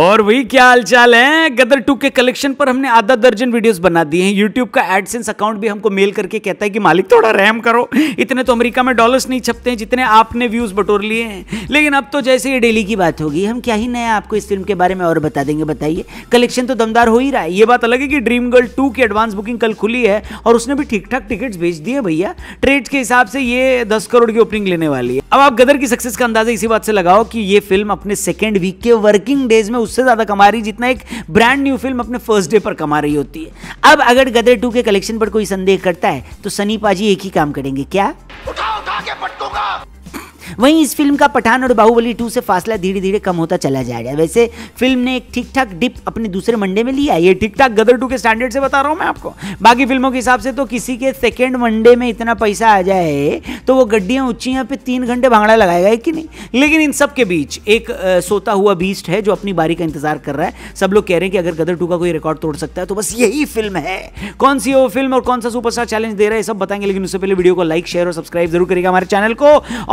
और वही क्या हालचाल है गदर टू के कलेक्शन पर हमने आधा दर्जन वीडियोस बना दिए हैं यूट्यूब का एडसेंस अकाउंट भी हमको मेल करके कहता है कि मालिक थोड़ा रैम करो इतने तो अमेरिका में डॉलर्स नहीं छपते हैं जितने आपने व्यूज बटोर लिए हैं लेकिन अब तो जैसे ये डेली की बात होगी हम क्या ही नया आपको इस फिल्म के बारे में और बता देंगे बताइए कलेक्शन तो दमदार हो ही रहा है ये बात अलग है कि ड्रीम गर्ल टू की एडवांस बुकिंग कल खुली है और उसने भी ठीक ठाक टिकट भेज दिए भैया ट्रेड के हिसाब से ये दस करोड़ की ओपनिंग लेने वाली है अब आप गदर की सक्सेस का अंदाजा इसी बात से लगाओ कि ये फिल्म अपने सेकेंड वीक के वर्किंग डेज में उससे ज़्यादा कमा रही जितना एक ब्रांड न्यू फिल्म अपने फर्स्ट डे पर कमा रही होती है अब अगर गदर टू के कलेक्शन पर कोई संदेह करता है तो सनी पाजी एक ही काम करेंगे क्या वहीं इस फिल्म का पठान और बाहुबली टू से फासला धीरे धीरे कम होता चला जा रहा है वैसे फिल्म ने एक ठीक ठाक डिप अपने दूसरे मंडे में लिया ये ठीक ठाक गदर टू के स्टैंडर्ड से बता रहा हूँ मैं आपको बाकी फिल्मों के हिसाब से तो किसी के सेकेंड मंडे में इतना पैसा आ जाए तो वो गड्डियाँ उच्चियाँ पे तीन घंटे भांगड़ा लगाएगा कि नहीं लेकिन इन सब के बीच एक सोता हुआ बीस्ट है जो अपनी बारी का इंतजार कर रहा है सब लोग कह रहे हैं कि अगर गदर टू का कोई रिकॉर्ड तोड़ सकता है तो बस यही फिल्म है कौन सी वो फिल्म और कौन सा सुपरस्टार चैलेंज दे रहा है सब बताएंगे लेकिन उससे पहले वीडियो को लाइक शेयर और सब्सक्राइब जरूर करेगा हमारे चैनल को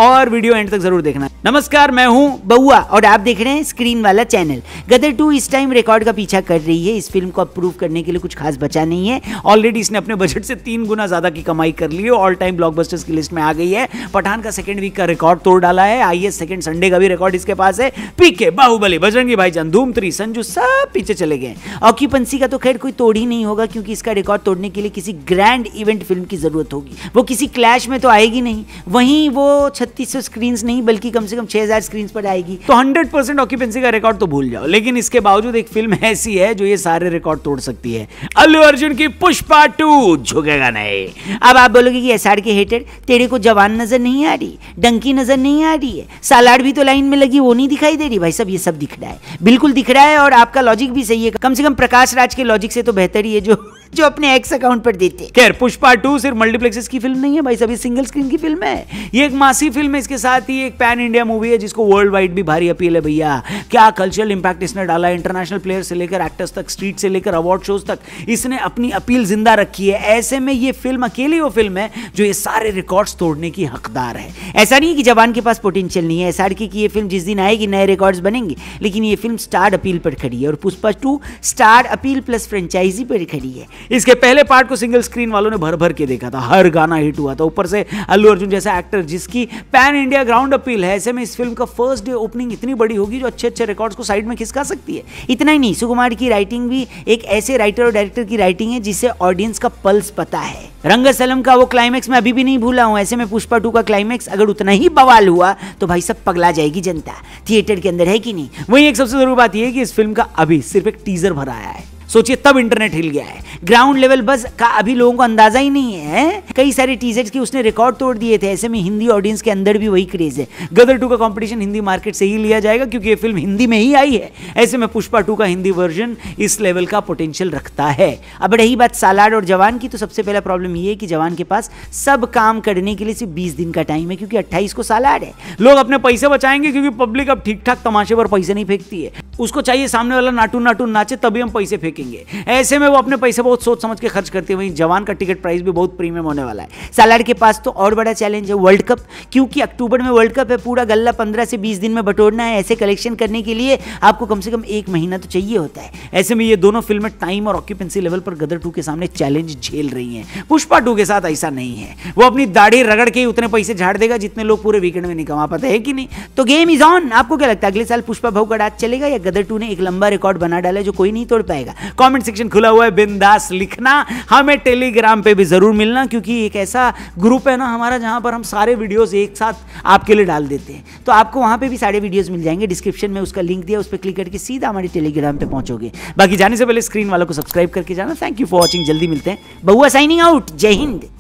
और वीडियो वीडियो एंड तक जरूर देखना नमस्कार मैं हूँ बउआ और आप देख रहे हैं स्क्रीन वाला चैनल गदर टू इस टाइम रिकॉर्ड का पीछा कर रही है इस फिल्म को अप्रूव करने के लिए कुछ खास बचा नहीं है ऑलरेडी इसने अपने बजट से तीन गुना ज्यादा की कमाई कर ली है ऑल टाइम ब्लॉकबस्टर्स की लिस्ट में आ गई है पठान का सेकंड वीक का रिकॉर्ड तोड़ डाला है आइए सेकंड संडे का भी रिकॉर्ड इसके पास है पीके बाहुबली बजरंगी भाई धूम थ्री संजू सब पीछे चले गए ऑक्यूपेंसी का तो खैर कोई तोड़ ही नहीं होगा क्योंकि इसका रिकॉर्ड तोड़ने के लिए किसी ग्रैंड इवेंट फिल्म की जरूरत होगी वो किसी क्लैश में तो आएगी नहीं वहीं वो छत्तीस स्क्रीन नहीं बल्कि कम से कम छह हजार स्क्रीन पर आएगी तो हंड्रेड परसेंट ऑक्यूपेंसी का रिकॉर्ड तो भूल जाओ लेकिन इसके बावजूद एक फिल्म ऐसी है जो ये सारे रिकॉर्ड तोड़ सकती है अल्लू अर्जुन की पुष्पा टू झुकेगा नहीं अब आप बोलोगे की एस के हेटेड तेरे को जवान नजर नहीं आ रही डंकी नजर नहीं आ रही है सालाड भी तो लाइन में लगी वो नहीं दिखाई दे रही भाई सब ये सब दिख रहा है बिल्कुल दिख रहा है और आपका लॉजिक भी सही है कम से कम प्रकाश राज के लॉजिक से तो बेहतर ही है जो जो अपने एक्स अकाउंट पर देते खैर पुष्पा टू सिर्फ मल्टीप्लेक्सेस की फिल्म नहीं है भाई सभी सिंगल स्क्रीन की फिल्म है ये एक मासी फिल्म है इसके साथ ही एक पैन इंडिया मूवी है जिसको वर्ल्ड वाइड भी भारी अपील है भैया क्या कल्चरल इंपैक्ट इसने डाला इंटरनेशनल प्लेयर से लेकर एक्टर्स तक स्ट्रीट से लेकर अवार्ड शोज तक इसने अपनी अपील जिंदा रखी है ऐसे में ये फिल्म अकेली वो फिल्म है जो ये सारे रिकॉर्ड्स तोड़ने की हकदार है ऐसा नहीं है कि जवान के पास पोटेंशियल नहीं है आर की ये फिल्म जिस दिन आएगी नए रिकॉर्ड्स बनेंगे लेकिन ये फिल्म स्टार अपील पर खड़ी है और Pushpa two star appeal plus franchise पर खड़ी है इसके पहले पार्ट को सिंगल स्क्रीन वालों ने भर भर के देखा था हर गाना हिट हुआ था ऊपर से अल्लू अर्जुन जैसा एक्टर जिसकी पैन इंडिया ग्राउंड अपील है ऐसे में इस फिल्म का फर्स्ट डे ओपनिंग इतनी बड़ी होगी जो अच्छे अच्छे रिकॉर्ड्स को साइड में खिसका सकती है इतना ही नहीं सुकुमार की राइटिंग भी एक ऐसे राइटर और डायरेक्टर की राइटिंग है जिसे ऑडियंस का पल्स पता है रंगसलम का वो क्लाइमैक्स मैं अभी भी नहीं भूला हूं ऐसे में पुष्पा टू का क्लाइमैक्स अगर उतना ही बवाल हुआ तो भाई सब पगला जाएगी जनता थिएटर के अंदर है कि नहीं वही एक सबसे जरूर बात यह है कि इस फिल्म का अभी सिर्फ एक टीजर भरा आया है सोचिए तब इंटरनेट हिल गया है ग्राउंड लेवल बस का अभी लोगों को अंदाजा ही नहीं है कई सारे टीजर्स की उसने रिकॉर्ड तोड़ दिए थे ऐसे में हिंदी ऑडियंस के अंदर भी वही क्रेज है गदर टू का कॉम्पिटिशन हिंदी मार्केट से ही लिया जाएगा क्योंकि ये फिल्म हिंदी में ही आई है ऐसे में पुष्पा टू का हिंदी वर्जन इस लेवल का पोटेंशियल रखता है अब रही बात सालाड और जवान की तो सबसे पहला प्रॉब्लम ये है कि जवान के पास सब काम करने के लिए सिर्फ बीस दिन का टाइम है क्योंकि अट्ठाईस को सालाड है लोग अपने पैसे बचाएंगे क्योंकि पब्लिक अब ठीक ठाक तमाशे पर पैसे नहीं फेंकती है उसको चाहिए सामने वाला नाटू नाटू नाचे तभी हम पैसे फेंके रुकेंगे ऐसे में वो अपने पैसे बहुत सोच समझ के खर्च करते हैं वहीं जवान का टिकट प्राइस भी बहुत प्रीमियम होने वाला है सलार के पास तो और बड़ा चैलेंज है वर्ल्ड कप क्योंकि अक्टूबर में वर्ल्ड कप है पूरा गल्ला पंद्रह से बीस दिन में बटोरना है ऐसे कलेक्शन करने के लिए आपको कम से कम एक महीना तो चाहिए होता है ऐसे में ये दोनों फिल्में टाइम और ऑक्यूपेंसी लेवल पर गदर टू के सामने चैलेंज झेल रही हैं पुष्पा टू के साथ ऐसा नहीं है वो अपनी दाढ़ी रगड़ के उतने पैसे झाड़ देगा जितने लोग पूरे वीकेंड में नहीं कमा पाते हैं कि नहीं तो गेम इज ऑन आपको क्या लगता है अगले साल पुष्पा भाव का डाक चलेगा या गदर टू ने एक लंबा रिकॉर्ड बना डाला जो कोई नहीं तोड़ पाएगा कमेंट सेक्शन खुला हुआ है बिंदास लिखना हमें टेलीग्राम पे भी ज़रूर मिलना क्योंकि एक ऐसा ग्रुप है ना हमारा जहां पर हम सारे वीडियोस एक साथ आपके लिए डाल देते हैं तो आपको वहां पे भी सारे वीडियोस मिल जाएंगे डिस्क्रिप्शन में उसका लिंक दिया उस पर क्लिक करके सीधा हमारे टेलीग्राम पे पहुंचोगे बाकी जाने से पहले स्क्रीन वालों को सब्सक्राइब करके जाना थैंक यू फॉर वॉचिंग जल्दी मिलते हैं बउआ साइनिंग आउट जय हिंद